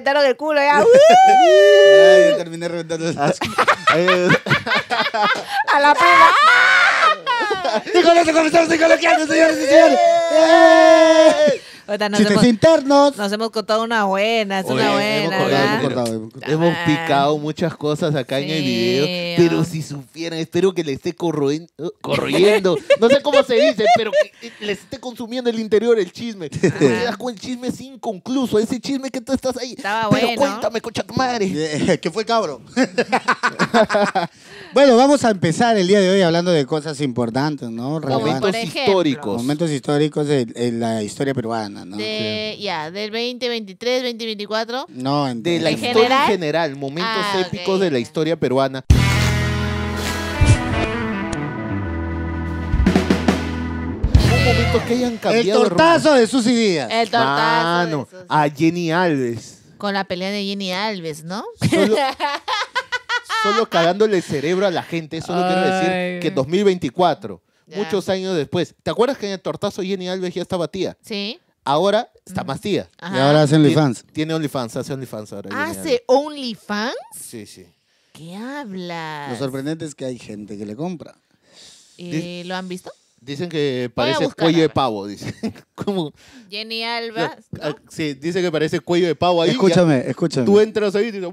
reventaron el culo ya. Ay, yo terminé reventando el A la pila. ¡Ah! Y con eso comenzamos y coloquiando, señores y señores. ¡Eh! nos hemos, internos. Nos hemos contado una buena, es una buena. Hemos, picado muchas cosas acá en el video. Pero si supieran, espero que les esté corriendo. Eh, no sé cómo se dice, pero que eh, les esté consumiendo el interior el chisme. con el chisme es inconcluso. Ese chisme que tú estás ahí. pero cuéntame, cocha madre. ¿Qué fue, cabrón? Bueno, vamos a empezar el día de hoy hablando de cosas importantes, ¿no? Momentos históricos. Momentos históricos de la historia peruana, ¿no? Ya, del 2023, 2024. No, de la historia general? en general, momentos ah, épicos de la historia peruana. que hayan cambiado. El tortazo de, sus Susy Díaz. El tortazo. a Jenny Alves. Con la pelea de Jenny Alves, ¿no? solo cagándole el cerebro a la gente. Eso lo quiero decir que en 2024, muchos años después. ¿Te acuerdas que en el tortazo Jenny Alves ya estaba tía? Sí. Ahora mm. está más tía. Y ahora hace OnlyFans. Tiene, OnlyFans, hace OnlyFans ahora. ¿Hace OnlyFans? Sí, sí. ¿Qué habla? Lo sorprendente es que hay gente que le compra. ¿Y lo han visto? Dicen que parece cuello de pavo, dice Como, Jenny Alba. Ah, sí, dice que parece cuello de pavo ahí. Escúchame, escúchame. Tú entras ahí y dices...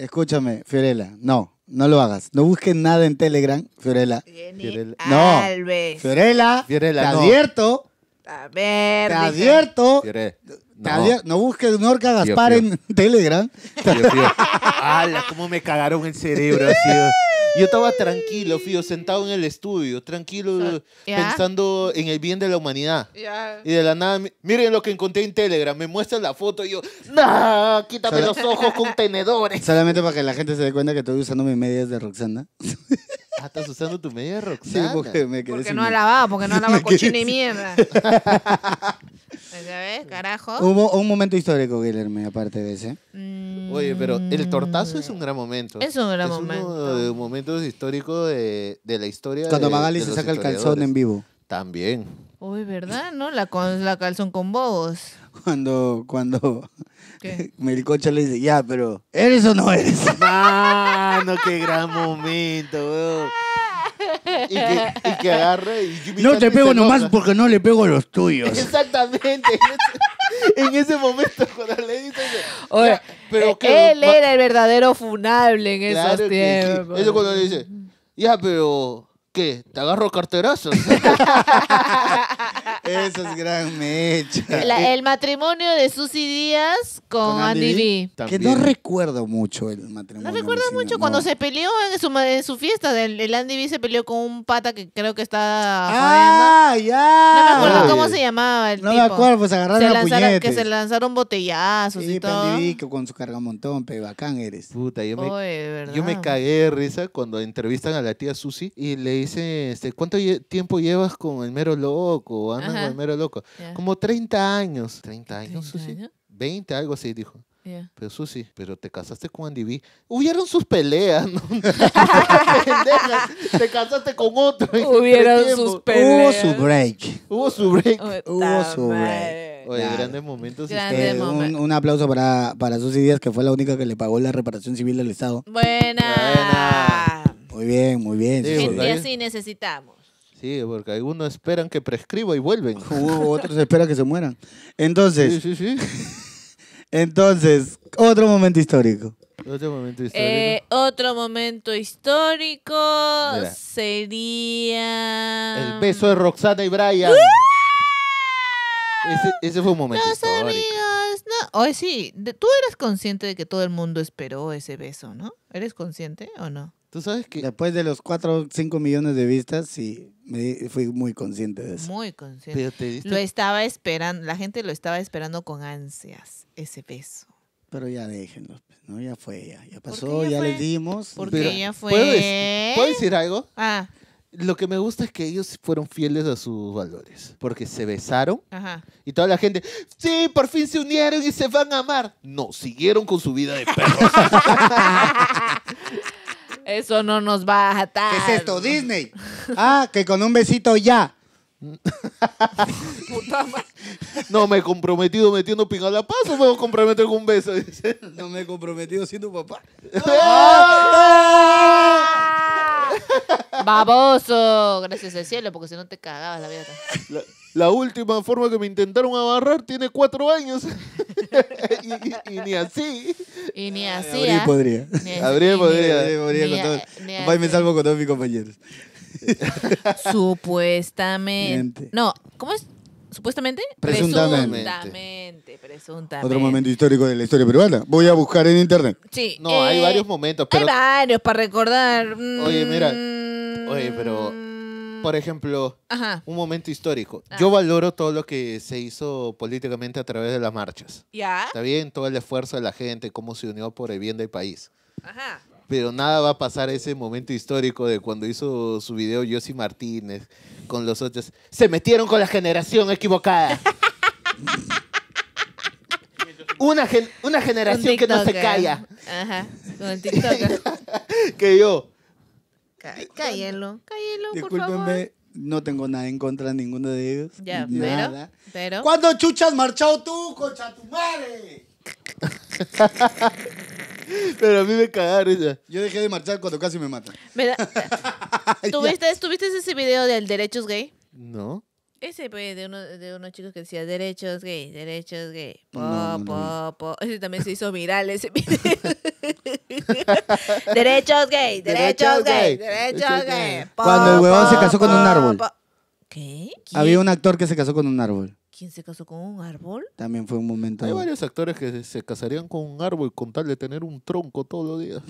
Escúchame, Fiorella, no, no lo hagas. No busques nada en Telegram, Fiorella. Jenny No. Fiorella, Fiorella, te advierto. A ver. Te advierto. Fiorella. No, busques Norca Gaspar en Telegram. ¡Hala! ¿Cómo me cagaron el cerebro, Yo estaba tranquilo, fío, sentado en el estudio, tranquilo, pensando en el bien de la humanidad. Y de la nada, miren lo que encontré en Telegram, me muestran la foto y yo, ¡no! Quítame los ojos con tenedores. Solamente para que la gente se dé cuenta que estoy usando mis medias de Roxana. Ah, estás usando tu media, Roxana. Sí, porque me quedé Porque no la porque no la cochina y mierda. Carajo. Hubo un momento histórico, Guillermo, aparte de ese. Mm. Oye, pero el tortazo es un gran momento. Es un gran es momento. de los momentos históricos de, de la historia. Cuando Magali se saca el calzón en vivo. También. Uy, ¿verdad? ¿No? La, con, la calzón con bobos. Cuando, cuando ¿Qué? le dice, ya, pero, ¿eres o no eres? Mano, qué gran momento, weón y, que, y que agarre y No te pego nomás porque no le pego a los tuyos. Exactamente. En ese, momento, cuando le dice. Oye, pero eh, él era el verdadero funable en esos tiempos. Que, eso cuando le dice, ya, pero ¿Qué? Te agarro carterazos. Eso es gran mecha. Eh, el matrimonio de Susy Díaz con, Andy B. Que no recuerdo mucho el matrimonio. No recuerdo mucho cuando se peleó en su, en su fiesta. El, Andy B se peleó con un pata que creo que está ¡Ah, ya! No me acuerdo cómo se llamaba el No me acuerdo, pues Se agarraron lanzaron- que se lanzaron botellazos y, Sí, Andy que con su cargamontón, pe, bacán eres. Puta, yo me, yo me cagué de risa cuando entrevistan a la tía Susi y le dice, este, ¿cuánto tiempo llevas con el mero loco? Andas el mero loco. Como 30 años. 30 años, Susi. 20, algo así, dijo. Pero Susi, pero te casaste con Andy B. Hubieron sus peleas, te casaste con otro. Hubieron sus peleas. Hubo su break. Hubo su break. Hubo su break. grandes eh, momentos. un, aplauso para, para Susi Díaz, que fue la única que le pagó la reparación civil del Estado. Buena. Buena. Muy bien, muy bien. Sí, Gente así necesitamos. Sí, porque algunos esperan que prescriba y vuelven. otros esperan que se mueran. Entonces, entonces, otro momento histórico. Otro momento histórico. Eh, otro momento histórico sería... El beso de Roxana y Brian. Ese, fue un momento Los histórico. amigos, no. sí, tú eres consciente de que todo el mundo esperó ese beso, ¿no? ¿Eres consciente o no? Tú sabes que... Después de los 4 o 5 millones de vistas, sí, fui muy consciente de eso. Muy consciente. lo estaba esperando, la gente lo estaba esperando con ansias, ese peso. Pero ya déjenlo, pues, ¿no? Ya fue, ya, pasó, ya, le dimos. Porque qué ya fue... ¿puedo decir, algo? Ah. Lo que me gusta es que ellos fueron fieles a sus valores, porque se besaron y toda la gente, sí, por fin se unieron y se van a amar. No, siguieron con su vida de perros. Eso no nos va a atar. ¿Qué es esto, Disney? Ah, que con un besito ya. No me he comprometido metiendo pinga a la paz me voy a comprometer con un beso. No me he comprometido siendo papá. ¡Ah! Baboso, gracias al cielo, porque si no te cagabas la vida. La última forma que me intentaron agarrar tiene cuatro años. y, ni así. Y ni así. Abril ¿ah? podría. Ni podría. Ni, podría con me salvo con todos mis compañeros. Supuestamente. No, ¿cómo es? ¿Supuestamente? Presuntamente. Presuntamente, presuntamente. Otro momento histórico de la historia peruana. Voy a buscar en internet. Sí. No, hay eh, varios momentos. Hay varios para recordar. Oye, mira. Mm. Oye, pero Mm. por ejemplo, un momento histórico. Ah. Yo valoro todo lo que se hizo políticamente a través de las marchas. ¿Ya? Está bien, todo el esfuerzo de la gente, cómo se unió por el bien del país. Ajá. Pero nada va a pasar ese momento histórico de cuando hizo su video Yossi Martínez con los otros. Se metieron con la generación equivocada. una, una generación que no se calla. Ajá, con el que yo, Cállenlo, cállenlo, por favor. No tengo nada en contra de ninguno de ellos. Ya, nada. pero, ¿Cuándo chuchas marchado tú, cocha tu madre? Pero a mí me cagaron ya Yo dejé de marchar cuando casi me matan. ¿Tuviste, ¿Tuviste ese video del Derechos Gay? No. Ese fue de, uno, de unos chicos que decía derechos gay, derechos gay. Ese también se hizo viral ese video. derechos gay, derechos, gay, derechos gay. Cuando el huevón se casó con un árbol. ¿Qué? Había un actor que se casó con un árbol. ¿Quién se casó con un árbol? También fue un momento. Hay varios actores que se casarían con un árbol con tal de tener un tronco todos los días.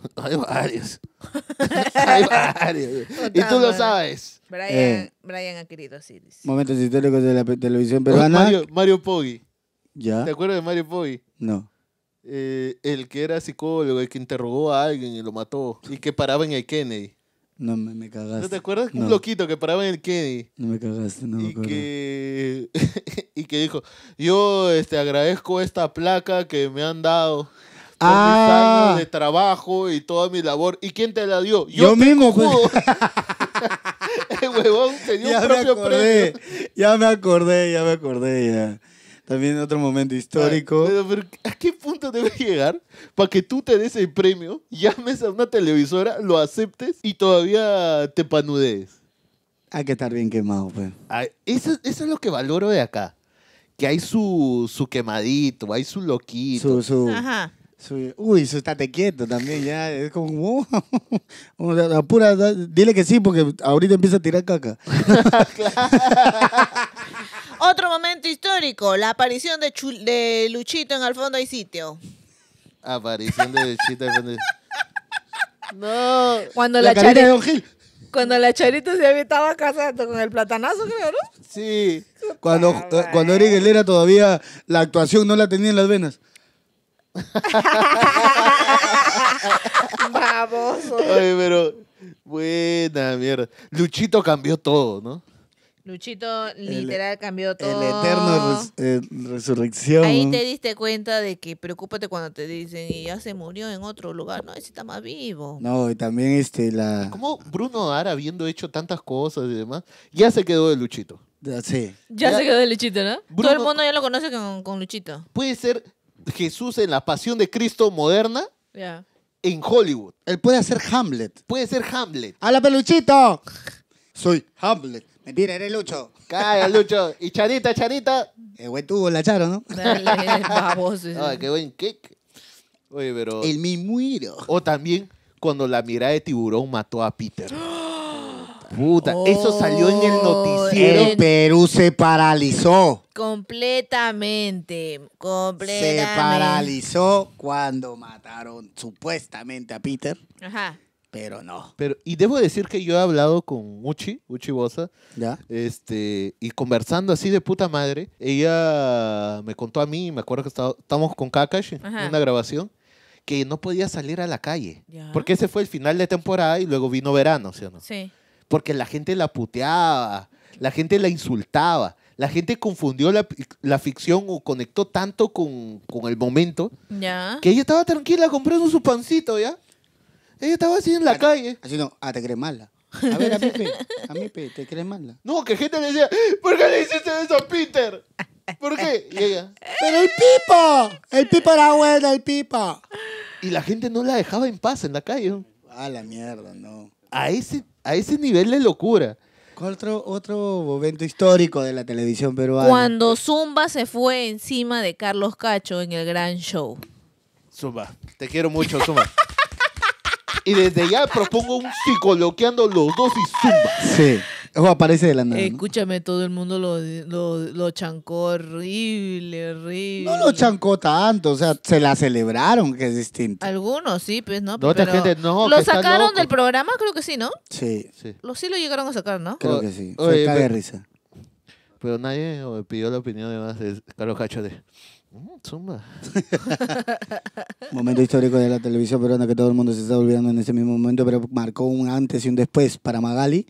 Hay varios. Hay varios. y tú lo sabes. Eh. Brian, ha querido sí, Momentos históricos de la televisión peruana. Mario, Mario Poggi. ¿Ya? ¿Te acuerdas de Mario Poggi? No. Eh, el que era psicólogo, el que interrogó a alguien y lo mató. Y que paraba en el Kennedy. No me, cagaste. te acuerdas? Un loquito que paraba en el Kennedy. No me cagaste, no me y acuerdo. Que... y que dijo, yo este, agradezco esta placa que me han dado ah. de trabajo y toda mi labor. ¿Y quién te la dio? Yo, mismo. Pues. el huevón dio ya propio premio. Ya me acordé, ya me acordé, ya. También otro momento histórico. pero, ¿A qué punto debe llegar para que tú te des el premio, llames a una televisora, lo aceptes y todavía te panudees? Hay que estar bien quemado, pues. eso, es lo que valoro de acá. Que hay su, su quemadito, hay su loquito. Su, su... Ajá Uy, estate quieto también, ya. Es como, dile que sí, porque ahorita empieza a tirar caca. Otro momento histórico, la aparición de, de Luchito en Al fondo hay sitio. Aparición de Luchito No. Cuando la, Cuando la charita se estaba casando con el platanazo, creo, ¿no? Sí. Cuando, ah, eh, cuando Eric todavía la actuación no la tenía en las venas. Baboso. pero buena mierda. Luchito cambió todo, ¿no? Luchito literal cambió todo. El eterno eh, resurrección. Ahí te diste cuenta de que preocúpate cuando te dicen y ya se murió en otro lugar. No, ese está más vivo. No, y también este la. ¿Cómo Bruno Ara habiendo hecho tantas cosas y demás? Ya se quedó de Luchito. Sí. Ya, se quedó de Luchito, ¿no? Todo el mundo ya lo conoce con Luchito. Puede ser Jesús en la pasión de Cristo moderna en Hollywood. Él puede ser Hamlet. Puede ser Hamlet. ¡Hala, peluchito! Soy Hamlet. Mentira, eres Lucho. ¡Cállate, Lucho. Y Charita, Charita. Qué buen tubo la Charo, ¿no? Dale, vamos. Ay, qué buen kick. Oye, pero... El mimuiro. O también cuando la mirada de tiburón mató a Peter. Puta, eso salió en el oh, noticiero. El Perú se paralizó. Completamente, completamente. Se paralizó cuando mataron supuestamente a Peter. Ajá. Pero no. Pero, y debo decir que yo he hablado con Uchi, Uchi Bosa. Ya. Este, y conversando así de puta madre, ella me contó a mí, me acuerdo que estábamos estamos con Kakashi en una grabación que no podía salir a la calle. Porque ese fue el final de temporada y luego vino verano, ¿sí o no? Sí porque la gente la puteaba, la gente la insultaba, la gente confundió la, ficción o conectó tanto con, con el momento ya. que ella estaba tranquila comprando su pancito, ¿ya? Ella estaba así en la calle. calle. no, ah, te crees mala. A ver, a mí, a mí, pe, te crees mala. No, que gente le decía, ¿por qué le hiciste eso a Peter? ¿Por qué? Y ella. ¡Pero el pipa! ¡El pipa era bueno, el pipa! Y la gente no la dejaba en paz en la calle. Ah, A la mierda, no. A ese a ese nivel de locura. Otro, otro momento histórico de la televisión peruana. Cuando Zumba se fue encima de Carlos Cacho en el gran show. Zumba, te quiero mucho, Zumba. y desde ya propongo un psicoloqueando los dos y Zumba. Sí. Ojo, aparece de la nada. Escúchame, todo el mundo lo, chancó horrible, horrible. No lo chancó tanto, o sea, se la celebraron, que es distinto. Algunos sí, pues, ¿no? otra gente no. Lo sacaron del programa, creo que sí, ¿no? Sí. sí. Lo, sí lo llegaron a sacar, ¿no? Creo que sí. Fue risa. Pero nadie eh, pidió la opinión de más de Carlos de... Mm, momento histórico de la televisión peruana que todo el mundo se está olvidando en ese mismo momento, pero marcó un antes y un después para Magali.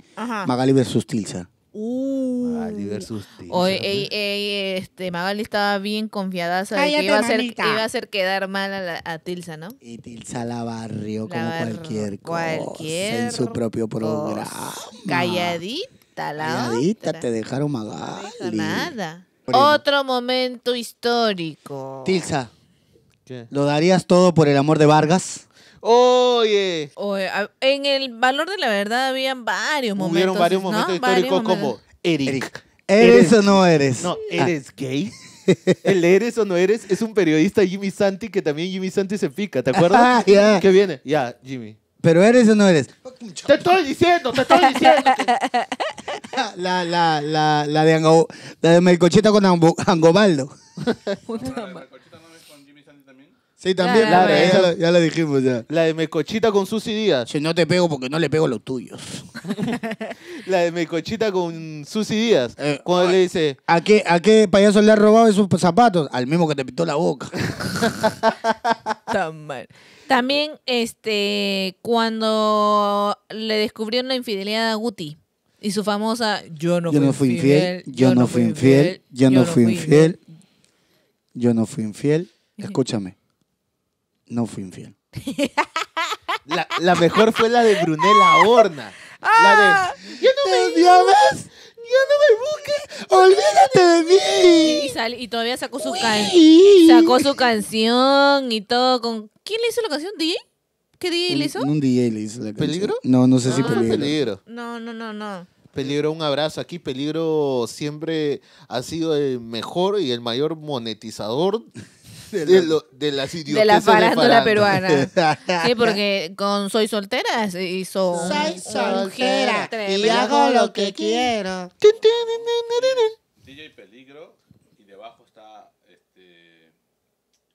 Magali versus Tilsa. Uh. Magali versus este, Magali estaba bien confiada sabía que iba a, hacer, iba a, hacer, quedar mal a, Tilsa, ¿no? Y Tilsa la barrió como cualquier, cosa en su propio programa. Calladita la Calladita, te dejaron Magali. nada. Otro momento histórico. Tilsa, ¿lo darías todo por el amor de Vargas? Oye. en el valor de la verdad habían varios momentos. Hubieron varios momentos históricos como Eric. ¿Eres, o no eres? No, ah. ¿eres gay? El eres o no eres es un periodista Jimmy Santi que también Jimmy Santi se pica, ¿te acuerdas? Ah, ya. ¿Qué viene. Ya, Jimmy. ¿Pero eres o no eres? Te estoy diciendo, te estoy diciendo. La, la, la, la de, Ango- la de Melcochita con Ango- Sandy también? Sí, también, también. ya, la ya dijimos ya. La de Melcochita con Susy Díaz. Si no te pego porque no le pego los tuyos. La de Melcochita con Susy Díaz. Eh, Cuando le dice, ¿A qué, ¿A qué payaso le ha robado esos zapatos? Al mismo que te pintó la boca. Tan mal. También, este, cuando le descubrieron la infidelidad a Guti y su famosa Yo no, fui, infiel, yo no fui infiel, yo no fui infiel, yo no fui infiel. Escúchame, no fui infiel. La, mejor fue la de Brunella Horna. La de. no ah, me ya no me busques. Olvídate de mí. Y, y todavía sacó su can- sacó su canción y todo con ¿Quién le hizo la canción? ¿DJ? ¿Qué DJ le hizo? Un, DJ le hizo la canción. ¿Peligro? No, no sé ah, si Peligro. No, no, no, no. Peligro, un abrazo aquí. Peligro siempre ha sido el mejor y el mayor monetizador de, de, lo, de las de la farándula peruana. Sí, porque con Soy Soltera se hizo. Soy soltera y hago lo que quiero. DJ Peligro y debajo está este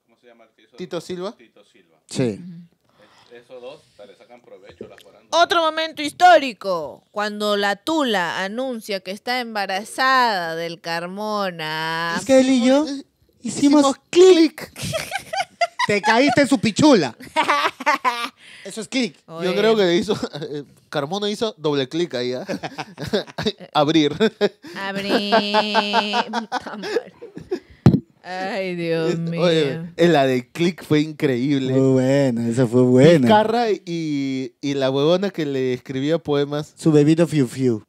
¿cómo se llama el que Tito Silva. Tito Silva. Sí. Eso esos dos le sacan provecho la Otro momento histórico, cuando la Tula anuncia que está embarazada del Carmona. Es que él y yo Hicimos, clic. Te caíste en su pichula. Eso es clic. Yo creo que hizo, eh, Carmona hizo doble clic ahí, ¿ah? Abrir. Abrir. Ay, Dios mío. la de clic fue increíble. Muy buena, esa fue buena. Carra y, y la huevona que le escribía poemas. Su bebido Fiu Fiu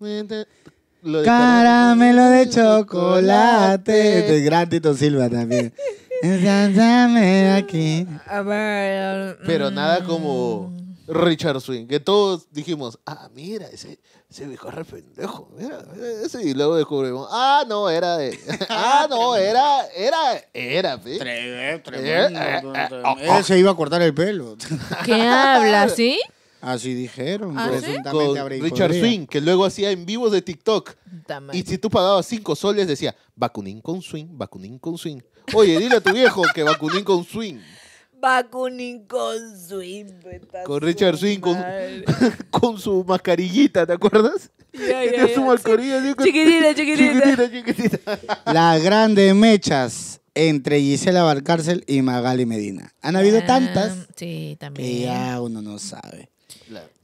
lo de Caramelo de chocolate. De gran Tito Silva también. Ensáñame aquí. A ver. Pero mm. nada como Richard Swing, que todos dijimos, ah, mira, ese, viejo re pendejo, y luego descubrimos, ah, no, era de, ah, no, era, era, era, ¿sí? Tremendo, eh, eh, tremendo, eh, oh, oh. Él se iba a cortar el pelo. ¿Qué habla, sí? Así dijeron. Ah, Richard Swing, que luego hacía en vivos de TikTok. Y si tú pagabas cinco soles, decía, vacunín con swing, vacunín con swing. Oye, dile a tu viejo que vacunín con swing. Vacunín con swing. Con Richard Swing, con, su mascarillita, ¿te acuerdas? Y su chiquitita, chiquitita. chiquitita, chiquitita. Las grandes mechas entre Gisela Valcárcel y Magali Medina. Han habido ah, tantas sí, también. que ya uno no sabe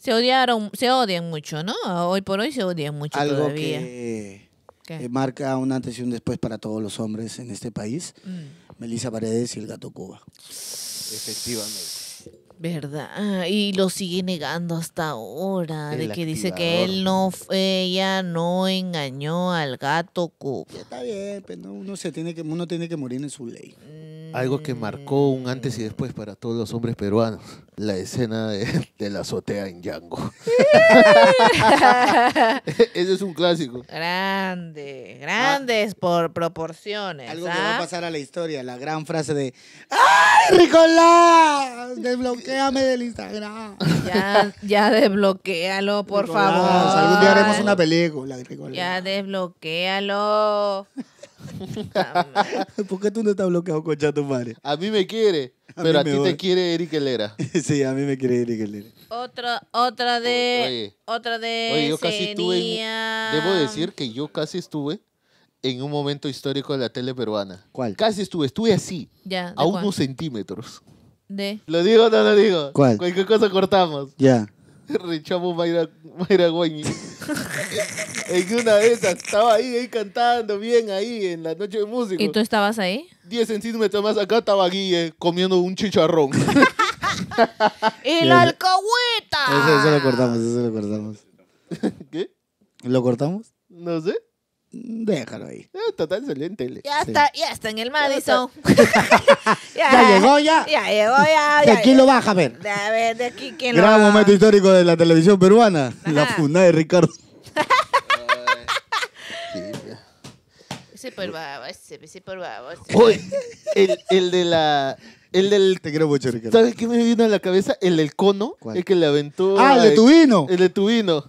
se odiaron, se odian mucho, ¿no? Hoy por hoy se odian mucho Algo Que eh, marca un antes y un después para todos los hombres en este país. Mm. Melissa Paredes y el gato Cuba. Efectivamente. ¿Verdad? Y lo sigue negando hasta ahora, de que dice que él no, ella no engañó al gato Cuba. Está bien, pero uno, se tiene que, uno tiene que morir en su ley algo que marcó un antes y después para todos los hombres peruanos, la escena de, la azotea en Yango Ese es un clásico. Grande, grandes ah. por proporciones. Algo que va a ¿ah? pasar a la historia, la gran frase de ¡Ay, Ricolás! Desbloqueame del Instagram. Ya, ya desbloquéalo, por favor. Algún día haremos una película, Ricolás. Ya desbloquéalo. ¿Por qué tú no estás bloqueado, con tu madre? A mí me quiere, pero a ti te quiere Eric Helera. sí, a mí me quiere Eric Helera. Otra, otra de. otra de. yo casi estuve. debo decir que yo casi estuve en un momento histórico de la tele peruana. ¿Cuál? Casi estuve, estuve así. Ya. A unos centímetros. ¿De? ¿Lo digo o no lo digo? ¿Cuál? Cualquier cosa cortamos. Ya. Rechamo Mayra, Guañi. en una de esas, estaba ahí, ahí cantando bien, ahí en la noche de música. ¿Y tú estabas ahí? Diez centímetros más acá estaba Guille comiendo un chicharrón. ¡El alcahueta! Eso, eso lo cortamos, eso lo cortamos. ¿Qué? ¿Lo cortamos? No sé. Déjalo ahí. Ah, total excelente Ya está, ya está en el Madison. Ya, llegó, ya. Ya llegó, ya. De aquí lo baja a ver. de aquí quién lo momento histórico de la televisión peruana. La funda de Ricardo. Sí, por babo, sí, sí, por babo. el, el de la. El del. Te quiero mucho, Ricardo. ¿Sabes qué me vino a la cabeza? El del cono. El que le aventó. Ah, el de tu vino. El de tu vino.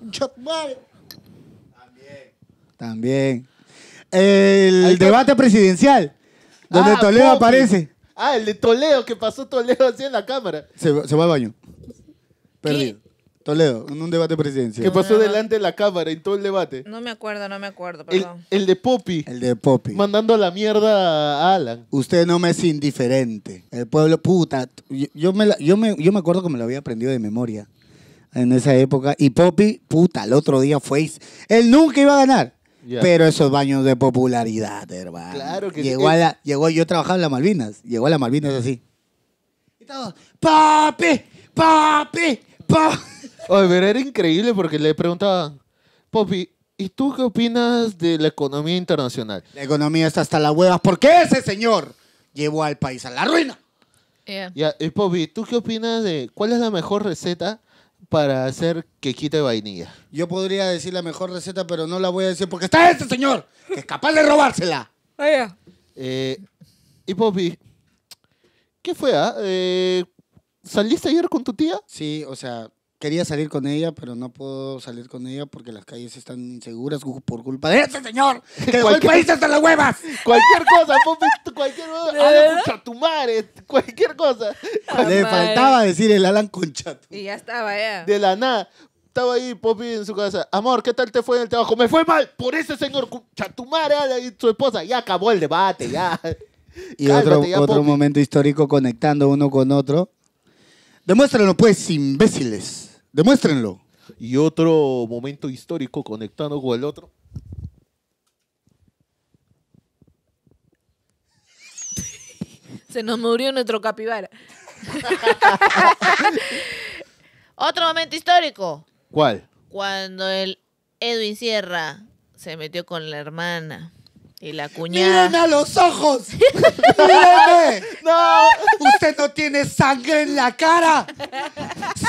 También. El debate presidencial, donde ah, Toledo aparece. Ah, el de Toledo, que pasó Toledo así en la cámara. Se, va- al baño. Perdido. Toledo, en un debate presidencial. Que pasó delante de la cámara en todo el debate. No me acuerdo, no me acuerdo, El, perdón. el de Poppy, El de Poppy. mandando la mierda a Alan. Usted no me es indiferente. El pueblo, puta. Yo, me, yo, me, acuerdo que me lo había aprendido de memoria en esa época. Y Poppy, puta, el otro día fue. Él nunca iba a ganar. Pero esos baños de popularidad, hermano. Claro que sí. llegó, yo trabajaba en las Malvinas. Llegó a las Malvinas así. Y papi, papi, papi. Oye, pero era increíble porque le preguntaba, Popi, ¿y tú qué opinas de la economía internacional? La economía está hasta las huevas. ¿Por qué ese señor llevó al país a la ruina? Ya, Y Popi, ¿tú qué opinas de cuál es la mejor receta para hacer que quite vainilla. Yo podría decir la mejor receta, pero no la voy a decir porque está este señor, que es capaz de robársela. Ah, eh, y Poppy, ¿qué fue? Ah? Eh, ¿Saliste ayer con tu tía? Sí, o sea, quería salir con ella, pero no puedo salir con ella porque las calles están inseguras por culpa de ese señor que país las huevas. Cualquier cosa, Popi, ah, cualquier cosa. Alan ah, cualquier cosa. Le faltaba decir el Alan Conchatumare. Y ya estaba, ya. De la nada. Estaba ahí Popi en su casa. Amor, ¿qué tal te fue en el trabajo? Me fue mal por ese señor Chatumare ah, y su esposa. Ya acabó el debate, ya. Y otro, otro momento histórico conectando uno con otro. Demuéstralo, pues, imbéciles. Demuéstrenlo. Y otro momento histórico conectado con el otro. Se nos murió nuestro capibara. Otro momento histórico. ¿Cuál? Cuando el Edwin Sierra se metió con la hermana. Y la cuñada. ¡Mírame a los ojos! ¡Mírenme! ¡No! ¡Usted no tiene sangre en la cara!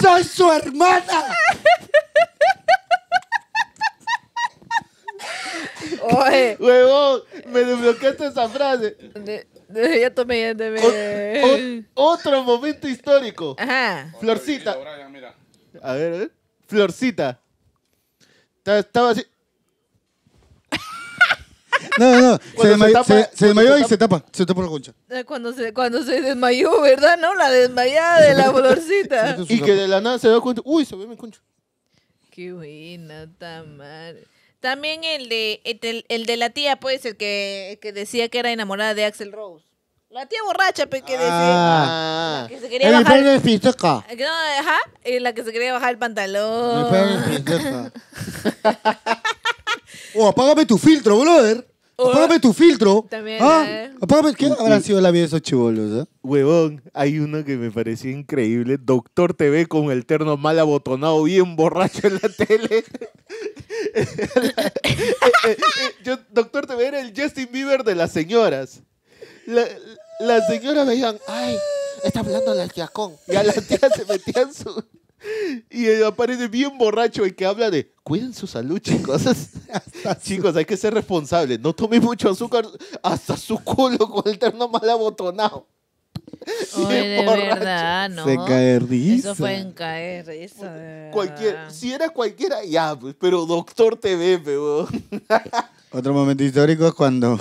¡Soy su hermana! Oye. Huevón, me desbloqueaste esa frase. De, ya tomé, de otro momento histórico. Ajá. Florcita. A ver, a ver. Florcita. Estaba así. No, no, se desmayó, se, desmayó y se tapa, se tapa la concha. Eh, cuando se, cuando se desmayó, ¿verdad? No, la desmayada de la bolorcita. y que de la nada se da cuenta, uy, se ve mi concha. Qué buena, tan También el de, el la tía, pues, el que, que decía que era enamorada de Axel Rose. La tía borracha, pues, que decía. Ah. Que se quería el bajar. El pistoca. Eh, no, ajá. La que se quería bajar el pantalón. El perro de oh, apágame tu filtro, brother. Apágame tu filtro. También. Ah, eh. ¿Qué habrán sido la vida de esos chivolos? Eh? Huevón, hay uno que me pareció increíble. Doctor TV con el terno mal abotonado, bien borracho en la tele. Doctor TV era el Justin Bieber de las señoras. las señoras veían, ay, está hablando el chacón. Y a las tía se metían su. Y eh, aparece bien borracho y que habla de cuiden su salud, chicos. chicos, hay que ser responsables. No tome mucho azúcar hasta su culo con el terno mal abotonado. de verdad, ¿no? Se cae risa. Eso fue caer Cualquier, si era cualquiera, ya, pues, pero doctor TV, pero. Otro momento histórico es cuando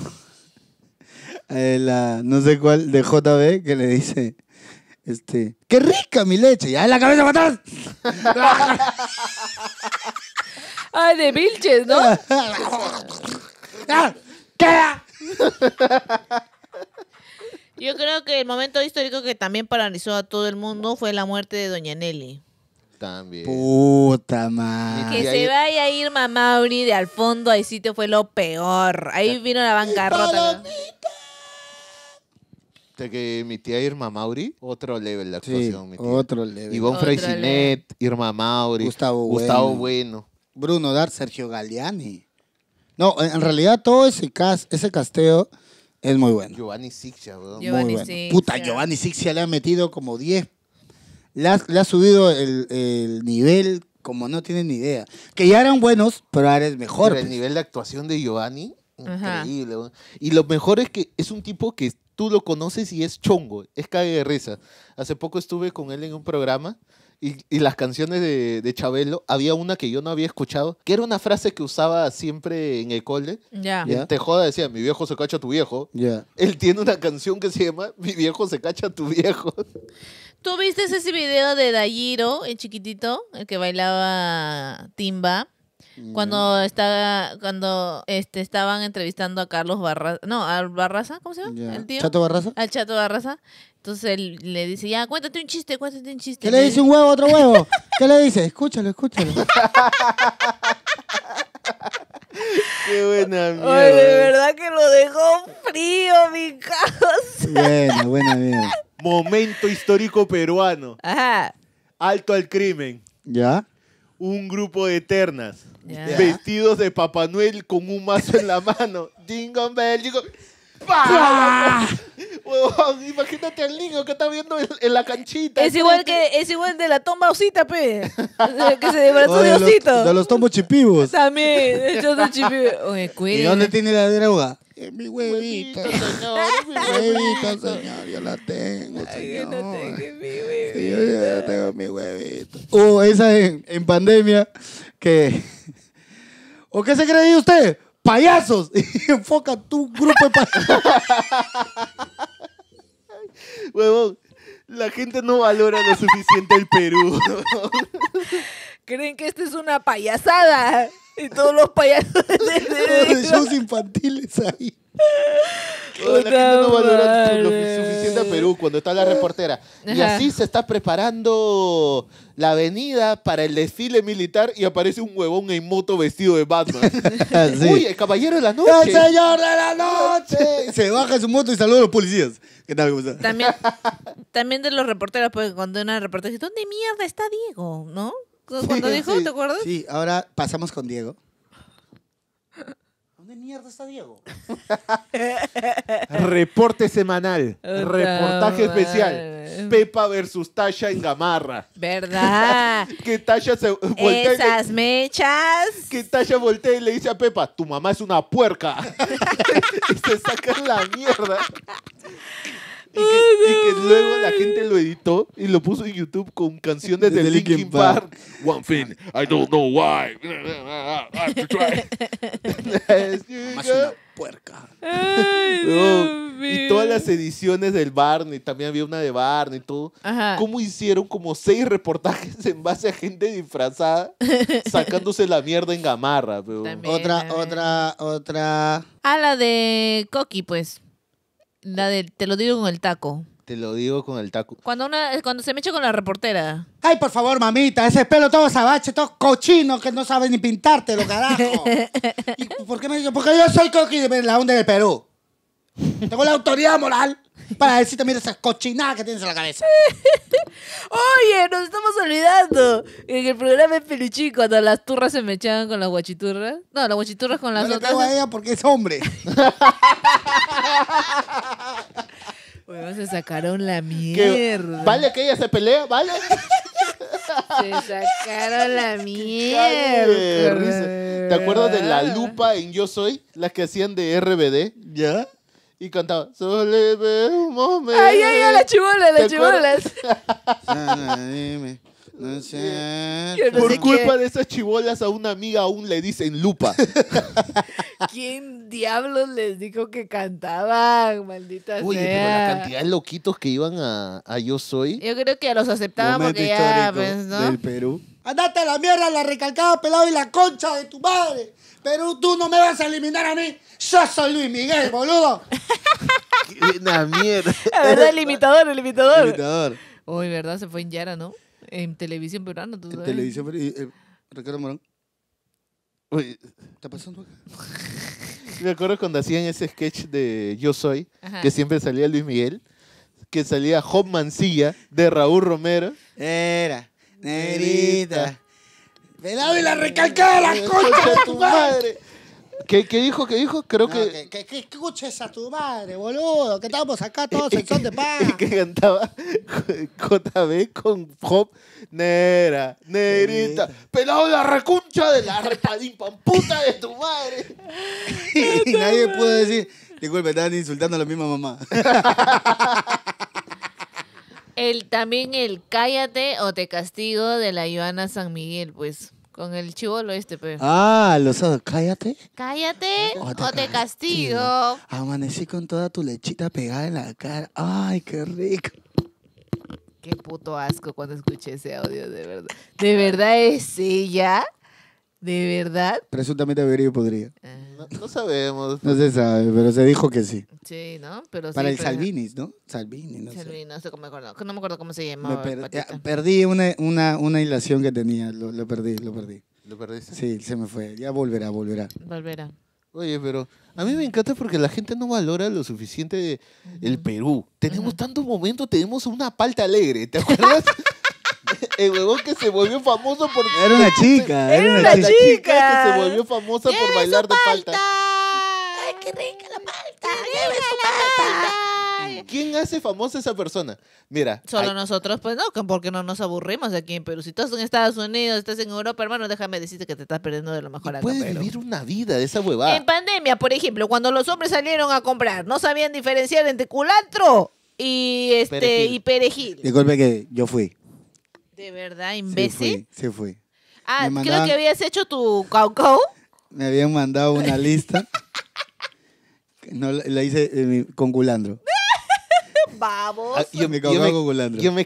eh, la, no sé cuál, de JB, que le dice, este, ¡qué rica mi leche! ¡Ya la cabeza matar! ¡Ay, de Vilches, ¿no? ¿Qué? Yo creo que el momento histórico que también paralizó a todo el mundo fue la muerte de Doña Nelly. También. Puta madre. Que se vaya a ir mamá de al fondo, ahí sí te fue lo peor. Ahí eh. vino la bancarrota. Este que mi tía Irma Mauri, otro level de actuación, mi tía. Otro level. Ivonne Freixinet, Irma Mauri, Gustavo, Gustavo bueno. Bruno Dar, Sergio Galeani. No, en realidad todo ese, ese casteo es muy bueno. Giovanni Sixia, muy bueno. Puta, Giovanni Sixia le ha metido como 10. Le ha, subido el, nivel como no tienen ni idea. Que ya eran buenos, pero ahora es mejor. Pero el pues. nivel de actuación de Giovanni, increíble. Y lo mejor es que es un tipo que tú lo conoces y es chongo, es cague de risa. Hace poco estuve con él en un programa y, las canciones de, Chabelo, había una que yo no había escuchado, que era una frase que usaba siempre en el cole. Ya. Yeah. Te joda, decía, mi viejo se cacha tu viejo. Ya. Él tiene una canción que se llama Mi viejo se cacha tu viejo. ¿Tú viste ese video de Dayiro, el chiquitito, el que bailaba timba? Cuando mm. estaba, cuando este estaban entrevistando a Carlos Barraza, no, al Barraza, ¿cómo se llama? ¿El tío? ¿Chato Barraza? Al Chato Barraza. Entonces él le dice, ya, cuéntate un chiste, cuéntate un chiste. ¿Qué le, dice un huevo a otro huevo? ¿Qué le dice? Escúchalo, escúchalo. Qué buena mierda. Ay, de verdad que lo dejó frío, mi casa. Bueno, buena mierda. Momento histórico peruano. Ajá. Alto al crimen. ¿Ya? Un grupo de ternas vestidos de Papá Noel con un mazo en la mano. Dingo Bell, imagínate al niño que está viendo en, la canchita. Es igual que es igual de la tomba osita, pe. que se de, osito. de los tombos chipibos. También, de los Oye, ¿Y dónde tiene la droga? En mi huevito, señor. mi huevito, señor. Yo la tengo, señor. yo la tengo mi Sí, yo, tengo mi huevito. Oh, esa en pandemia ¿O qué se cree usted? ¡Payasos! Y enfoca tu grupo de payasos. Huevón, la gente no valora lo suficiente el Perú. Creen que esta es una payasada. Y todos los payasos... de shows infantiles ahí no valora lo suficiente a Perú cuando está la reportera. Y así se está preparando la avenida para el desfile militar y aparece un huevón en moto vestido de Batman. Sí. Uy, el caballero de la noche. ¡El señor de la noche! Se baja su moto y saluda a los policías. ¿Qué tal? También, también de los reporteros, porque cuando una reportera dice, ¿dónde mierda está Diego? ¿No? Cuando dijo, ¿te acuerdas? Sí, ahora pasamos con Diego mierda está Diego? Reporte semanal. Reportaje especial. Pepa versus Tasha en Gamarra. ¿Verdad? que Tasha se Esas mechas. Que Tasha voltea y le dice a Pepa, tu mamá es una puerca. y se saca la mierda. Y que, luego la gente lo editó y lo puso en YouTube con canciones de, Linkin Park. One thing, I don't know why. puerca. y todas las ediciones del Barney, también había una de Barney y todo. ¿Cómo hicieron como seis reportajes en base a gente disfrazada sacándose la mierda en gamarra? Otra, otra, otra. Ah, a la de Coqui, pues. La te lo digo con el taco. Te lo digo con el taco. Cuando, una, cuando se me echa con la reportera. Ay, por favor, mamita, ese pelo todo sabache, todo cochino, que no sabes ni lo carajo. ¿Por qué me dijo? Porque yo soy coqui de la onda del Perú. Tengo la autoridad moral para decirte, mira esas cochinadas que tienes en la cabeza. Oye, nos estamos olvidando. En el programa de Peluchín, cuando las turras se me echaban con las guachiturras. No, las guachiturras con las no otras. No a ella porque es hombre. se sacaron la mierda. ¿Vale que ella se pelea? ¿Vale? Se sacaron la mierda. ¿Te acuerdas de la lupa en Yo Soy? Las que hacían de RBD. ¿Ya? Y cantaba, sole un Ay, ay, ay, las chibolas, las chibolas. No sé. Eh, por culpa de esas chivolas a una amiga aún le dicen lupa. ¿Quién diablos les dijo que cantaban? Maldita Oye, Uy, pero la cantidad de loquitos que iban a, Yo Soy. Yo creo que los aceptaban porque ya, pues, ¿no? Del Perú. Andate a la mierda, la recalcada pelado y la concha de tu madre. Perú, tú no me vas a eliminar a mí. Yo soy Luis Miguel, boludo. Una mierda. verdad, el limitador el limitador. El Uy, ¿verdad? Se fue en Yara, ¿no? En televisión peruana, tú sabes. En televisión peruana. Eh, Ricardo Morán. ¿Te ¿está pasando acá? Me acuerdo cuando hacían ese sketch de Yo Soy, que siempre salía Luis Miguel, que salía Job Mancilla de Raúl Romero. Era, Nerita. Pelado y la recalcada, la concha de tu madre. ¿Qué, dijo? ¿Qué dijo? Creo que... que... escuches a tu madre, boludo. Que estamos acá todos en son de paz. que cantaba JB con Hop Nera, Nerita. Pelado la recuncha de la repadín puta de tu madre. y nadie pudo decir, disculpe, estaban insultando a la misma mamá. también el cállate o te castigo de la Joana San Miguel, pues. Con el chivolo este, pe. Pues. Ah, los cállate. Cállate oh, o te, castigo. Amanecí con toda tu lechita pegada en la cara. Ay, qué rico. Qué puto asco cuando escuché ese audio, de verdad. ¿De verdad es ya... ¿De verdad? Presuntamente debería y podría. Ah. No, sabemos. No se sabe, pero se dijo que sí. Sí, ¿no? Pero Para el Salvini, Salvinis, ¿no? Salvini, no sé. Salvini, no sé cómo me acuerdo. No me acuerdo cómo se llamaba. perdí una, una, una hilación que tenía, lo, perdí, lo perdí. ¿Lo perdiste? Sí, se me fue. Ya volverá, volverá. Volverá. Oye, pero a mí me encanta porque la gente no valora lo suficiente el Perú. Tenemos tantos momentos, tenemos una palta alegre, ¿te acuerdas? el huevón que se volvió famoso por. Era una chica, era, una, chica. que se volvió famosa por bailar de palta. ¡Ay, qué rica la palta! su palta! ¿Quién hace famosa esa persona? Mira. Solo nosotros, pues no, porque no nos aburrimos aquí en Perú. Si estás en Estados Unidos, estás en Europa, hermano, déjame decirte que te estás perdiendo de lo mejor acá, puedes vivir una vida de esa huevada. En pandemia, por ejemplo, cuando los hombres salieron a comprar, no sabían diferenciar entre culantro y este y perejil. Disculpe que yo fui. ¿De verdad, imbécil? Sí fui, sí fui. Ah, creo que habías hecho tu cau Me habían mandado una lista. no, la hice eh, con Gulandro. Vamos ah, yo, me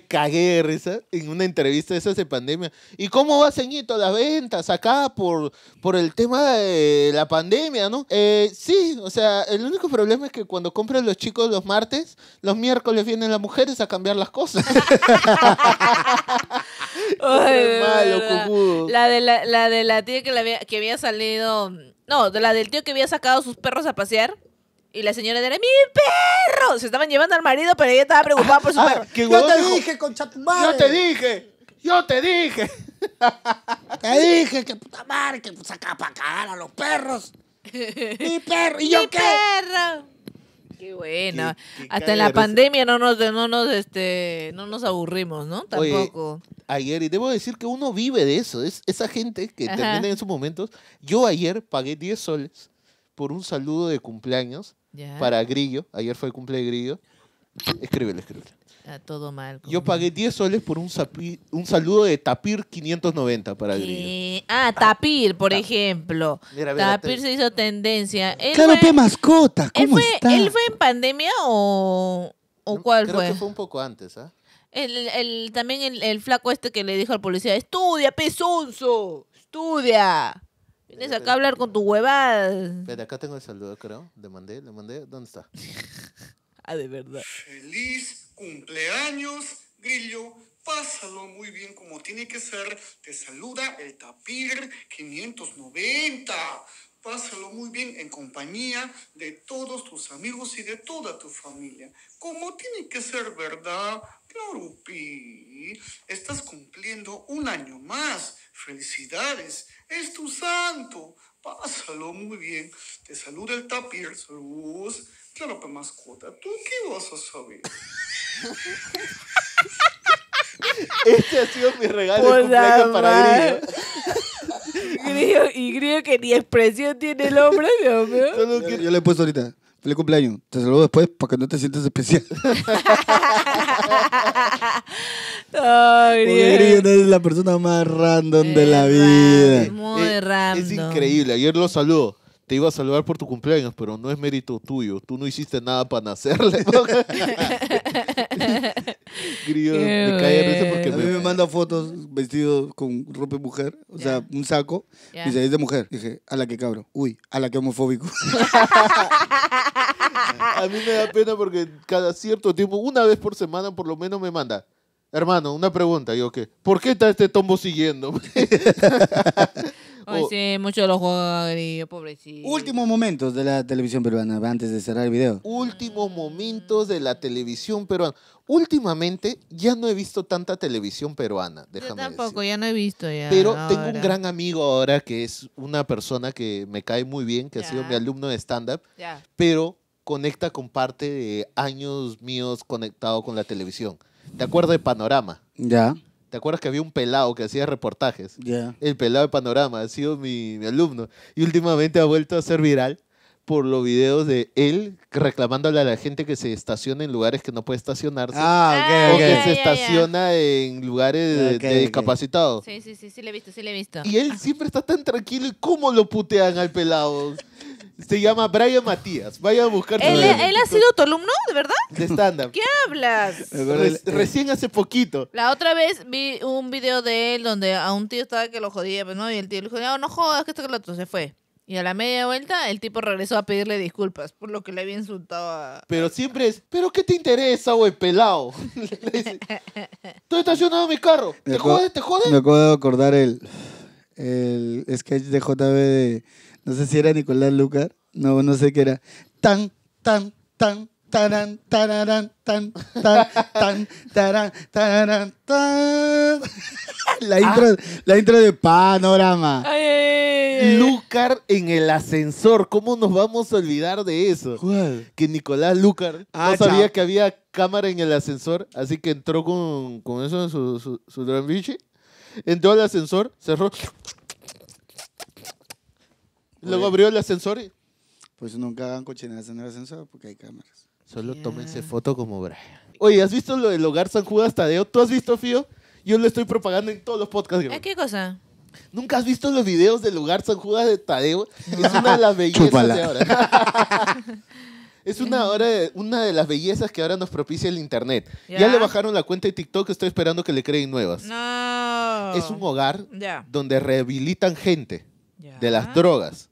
cagué de risa en una entrevista de esas de pandemia. ¿Y cómo va, todas las ventas acá por, por el tema de la pandemia, no? Eh, sí, o sea, el único problema es que cuando compran los chicos los martes, los miércoles vienen las mujeres a cambiar las cosas. malo, la de la, de la tía que, había, que había salido. No, de la del tío que había sacado sus perros a pasear. Y la señora era, ¡mi perro! Se estaban llevando al marido, pero ella estaba preocupada por su ah, perro. yo te dije, concha tu madre. Yo te dije, yo te dije. te dije que puta madre, que saca pues para cagar a los perros. ¡Mi perro! ¿Y yo ¿Mi qué? perro! Qué bueno! Hasta en la pandemia no nos, no nos, este, no nos aburrimos, ¿no? Tampoco. ayer, y debo decir que uno vive de eso. Es, esa gente que termina en sus momentos. Yo ayer pagué 10 soles por un saludo de cumpleaños para Grillo. Ayer fue el cumple de Grillo. Escríbele, escríbele. todo mal. Yo pagué 10 soles por un, un saludo de Tapir 590 para Grillo. Ah, ah, Tapir, por ejemplo. Tapir se hizo tendencia. Él Claro, mascota, ¿cómo fue, él fue en pandemia o, cuál Creo que fue un poco antes, ¿ah? también el, el flaco este que le dijo al policía, estudia, pezonzo, estudia. Vienes acá a hablar con tu huevada. Pero acá tengo el saludo, creo. Le mandé, le mandé. ¿Dónde está? ah, de verdad. Feliz cumpleaños, Grillo. Pásalo muy bien como tiene que ser. Te saluda el Tapir 590. Pásalo muy bien en compañía de todos tus amigos y de toda tu familia. Como tiene que ser, ¿verdad? Claro, Estás cumpliendo un año más. Felicidades es tu santo. Pásalo muy bien. Te saluda el tapir, saludos. Claro, para mascota, ¿tú qué vas a saber? Este ha sido mi regalo de para Grillo. Grillo. Y Grillo que ni expresión tiene el hombre, mi hombre. yo, le he puesto ahorita. Feliz cumpleaños. Te saludo después para que no te sientas especial. Ay, es la persona más random de la vida. Eh, es, increíble. Ayer lo saludo. Te iba a saludar por tu cumpleaños, pero no es mérito tuyo. Tú no hiciste nada para nacerle. Grillo, me cae porque a mí me... manda fotos vestido con ropa de mujer, o sea, un saco, Dice, y de mujer. Dije, a la que cabro. Uy, a la que homofóbico. a mí me da pena porque cada cierto tiempo, una vez por semana por lo menos me manda. Hermano, una pregunta, yo que ¿Por qué está este tombo siguiendo? Ay, sí, mucho los jugadores, pobrecito. Últimos momentos de la televisión peruana, antes de cerrar el video. Últimos momentos de la televisión peruana. Últimamente ya no he visto tanta televisión peruana, déjame Yo tampoco, ya no he visto ya. Pero tengo un gran amigo ahora que es una persona que me cae muy bien, que ha sido mi alumno de stand-up. Pero conecta con parte de años míos conectado con la televisión. ¿Te acuerdas de Panorama? Ya. ¿Te acuerdas que había un pelado que hacía reportajes? Ya. El pelado de Panorama ha sido mi, alumno. Y últimamente ha vuelto a ser viral por los videos de él reclamándole a la gente que se estaciona en lugares que no puede estacionarse. Ah, ok, ah, O que se estaciona en lugares de discapacitados. Sí, sí, sí, sí, le he visto, sí, le he visto. Y él siempre está tan tranquilo y cómo lo putean al pelado. Se llama Brian Matías. Vaya a buscar. ¿Él, él ha sido tu alumno, de verdad? De stand-up. ¿Qué hablas? recién hace poquito. La otra vez vi un video de él donde a un tío estaba que lo jodía, pero pues, no, y el tío le dijo, no, jodas, que esto que lo otro se fue. Y a la media vuelta, el tipo regresó a pedirle disculpas por lo que le había insultado a... Pero siempre es, ¿pero qué te interesa, güey, pelado? Estoy estacionado en mi carro. ¿Te jodes? ¿Te jodes? Me acuerdo de acordar el, el sketch de JB de no sé si era Nicolás Lucar. No, no sé qué era. Tan, tan, tan, tan, tan, tan, tan. Ah. La intro, de Panorama. Lucar en el ascensor. ¿Cómo nos vamos a olvidar de eso? Que Nicolás Lucar no ah, sabía que había cámara en el ascensor, así que entró con, eso en su, su, su entró al ascensor, cerró Luego abrió el ascensor y... Pues nunca hagan cochinadas en el ascensor porque hay cámaras. Solo tómense foto como Brian. Oye, ¿has visto lo del hogar San Judas Tadeo? ¿Tú has visto, Fío? Yo lo estoy propagando en todos los podcasts. ¿Eh, ¿Qué cosa? ¿Nunca has visto los videos del hogar San Judas de Tadeo? Es una de las bellezas de ahora. es una, hora una de las bellezas que ahora nos propicia el Internet. Ya, le bajaron la cuenta de TikTok, estoy esperando que le creen nuevas. No. Es un hogar donde rehabilitan gente de las drogas.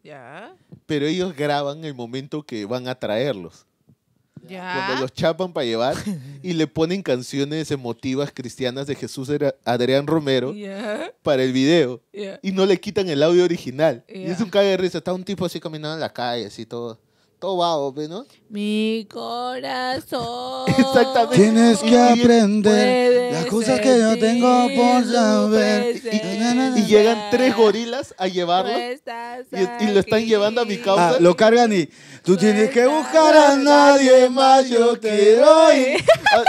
Pero ellos graban el momento que van a traerlos. Cuando los chapan para llevar y le ponen canciones emotivas cristianas de Jesús Adrián Romero para el video. Y no le quitan el audio original. Y es un cague de risa. Está un tipo así caminando en la calle, así todo. Mi corazón. Exactamente. Tienes que aprender las cosas que yo tengo por saber. Y, llegan tres gorilas a llevarlo. Y, lo están llevando a mi causa. Ah, lo cargan y tú tienes que buscar a nadie más. Yo quiero ir. Ah,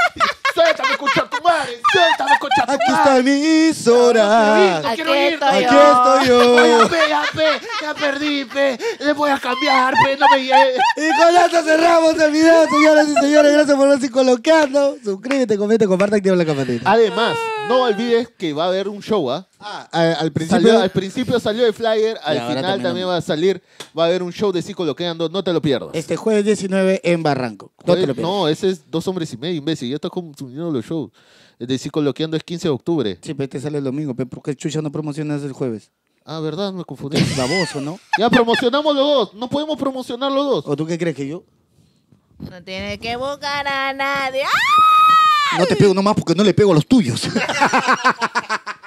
Aquí está mi hora, Aquí estoy yo. estoy yo. ya, perdí, pe. Le voy a cambiar, pe. No me Y con esto cerramos el video, señoras y señores. Gracias por verse colocando. Suscríbete, comenta, comparte, activa la campanita. Además, no olvides que va a haber un show, ¿ah? ah al principio. Salió- al principio salió el flyer, al final también, va a salir, va a haber un show de sí no te lo pierdas. Este jueves 19 en Barranco. No te lo pierdas. No, ese es dos hombres y medio, imbécil, ya estás consumiendo los shows. Es decir, coloqueando es 15 de octubre. Sí, pero te sale el domingo, pero ¿por qué chucha no promocionas el jueves? Ah, ¿verdad? Me confundí. La voz, ¿o no? Ya promocionamos los dos. No podemos promocionar los dos. ¿O tú qué crees que yo? No tienes que buscar a nadie. No te pego nomás porque no le pego a los tuyos.